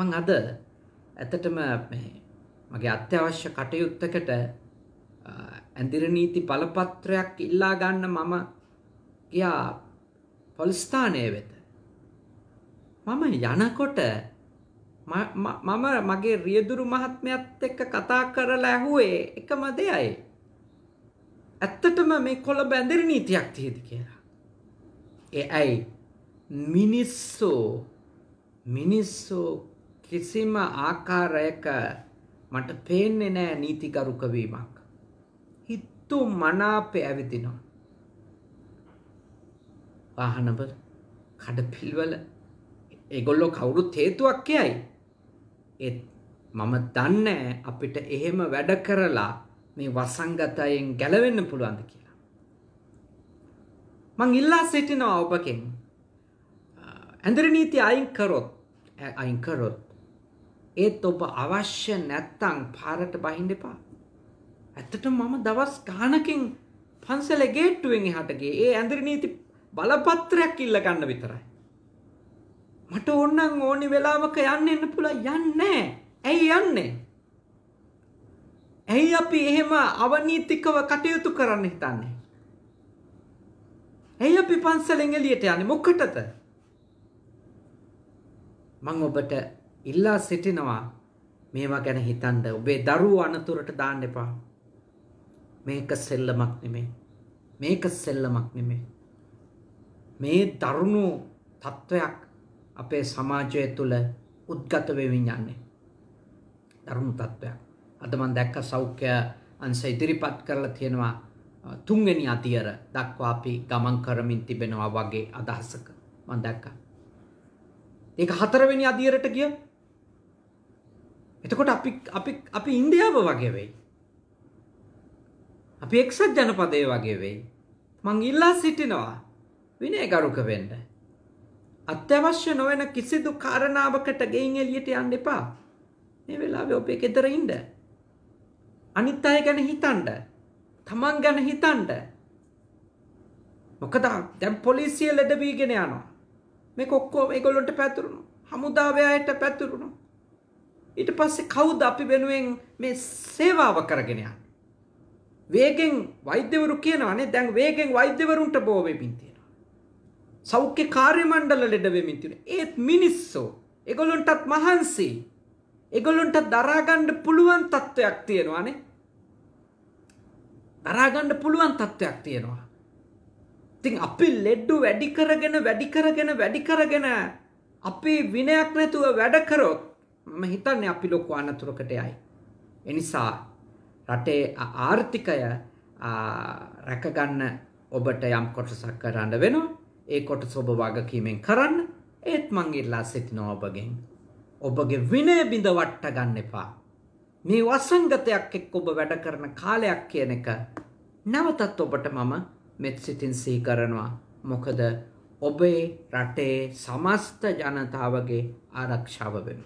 මං අද ඇතටම මගේ අත්‍යවශ්‍ය කටයුත්තකට ඇඳිරනීති පලපත්‍රයක් ඉල්ලා ගන්න මම ගියා පොලිස්ථානය වෙත. මම යනකොට මම මගේ රියදුරු මහත්මයත් එක්ක කතා කරලා ඇහුවේ එකම දෙයයි. ඇත්තටම මේ කොළ බැඳරි නීතියක් තියද කියලා. ඒ ඇයි මිනිස්සෝ මිනිස්සෝ කිසිම ආකාරයක මට පේන්නේ නෑ නීතිගරුක වීමක්. හිත්තු මනාපය ඇවිදිනවා. වාහනවල කඩපිල්වල ඒගොල්ලෝ කවුරුත් හේතුවක් කියයි. ඒත් මම දන්නේ අපිට එහෙම වැඩ කරලා මේ වසංගතයෙන් ගැලවෙන්න පුළුවන්ද කියලා. මං ඉල්ලා සිටිනවා ඔබකින්. ඇඳර නීති අයින් කරොත් අයින් කරොත් ඒත් ඔබ අවශ්‍ය නැත්තං පාරට බහින්න එපා. ඇත්තට මම දවස් ගානකින් පන්සල ගේට්ටුවෙන් එහටගේ ඒ ඇඳරි නීති බලපත්‍රයක් ඉල්ලගන්න විතරයි. මට ඔන්නන් ඕනි වෙලාවක යන්න එන්න පුළ යන්නේ ඇයි යන්නේ. ඇයි අපි එහෙම අවනීතිකව කටයුතු කරන්න හිතන්නේ. ඇයි අපි පන්සලෙන් එලියට යන්නේ මොකටද? මං ඔබට ඉල්ලා සිටිනවා මේවා ගැන හිතන්ඩ ඔබේ දරුව අනතුරට දාන්න එපා මේක සෙල්ලමක් නෙමේ මේක සෙල්ලමක් නෙමේ මේ දරුණු තත්ත්වයක් අපේ සමාජය තුළ උද්ගත වෙමින් යන්නේ දරුණු තත්ත්වයක් අද මම දැක්ක සෞඛ්‍ය අංශ ඉදිරිපත් කරලා තියෙනවා තුන්වෙනි අධියර දක්වා අපි ගමන් කරමින් තිබෙනවා වගේ අදහසක මම දැක්කා ඒක හතරවෙනි අධියරට ගියා එතකොට අපි අපි අපි ඉන්දියාව වගේ වෙයි. අපි එක්සත් ජනපදයේ වගේ වෙයි. මං ඉල්ලා සිටිනවා විනයගරුක වෙන්න. අත්‍යවශ්‍ය නොවන කිසිදු කාරණාවකට ගෙයින් එළියට යන්න එපා. මේ වෙලාවේ ඔබේ ගෙදර ඉන්න. අනිත් අය ගැන හිතන්න. තමන් ගැන හිතන්න. මොකද දැන් පොලිසිය ලෙඩ වීගෙන යනවා. මේක ඔක්කොම ඒගොල්ලන්ට පැතුරුණා. හමුදාවේ අයට පැතුරුණා. ඊට පස්සේ කවුද අපි වෙනුවෙන් මේ සේවාව කරගෙන යන්නේ? වේගෙන් වෛද්‍යවරු කියනවානේ දැන් වේගෙන් වෛද්‍යවරුන්ට බෝ වෙමින් තියෙනවා. සෞඛ්‍ය කාර්ය මණ්ඩල ලෙඩ වෙමින් තියෙනවා. ඒත් මිනිස්සෝ ඒගොල්ලන්ටත් මහන්සි. ඒගොල්ලන්ට දරා ගන්න පුළුවන් තත්වයක් තියෙනවානේ. දරා ගන්න පුළුවන් තත්වයක් තියෙනවා. ඉතින් අපි ලෙඩ්ඩු වැඩි කරගෙන වැඩි කරගෙන වැඩි කරගෙන අපි විනයක් නැතුව වැඩ කරොත් මම හිතන්නේ අපි ලොකු අනතුරකට යයි. එනිසා රටේ ආර්ථිකය රැකගන්න ඔබට යම් කොටසක් කරන්න වෙනවා. ඒ කොටස ඔබ වගකීමෙන් කරන්න. ඒත් මං ඉල්ලා සිටිනවා ඔබගෙන්. ඔබගේ විනය බිඳ වට්ට ගන්න එපා. මේ වසංගතයක් එක්ක ඔබ වැඩ කරන කාලයක් කියන එක නැවතත් ඔබට මම මෙත් සිතින් සිහි කරනවා. මොකද ඔබේ රටේ සමස්ත ජනතාවගේ ආරක්ෂාව වෙන.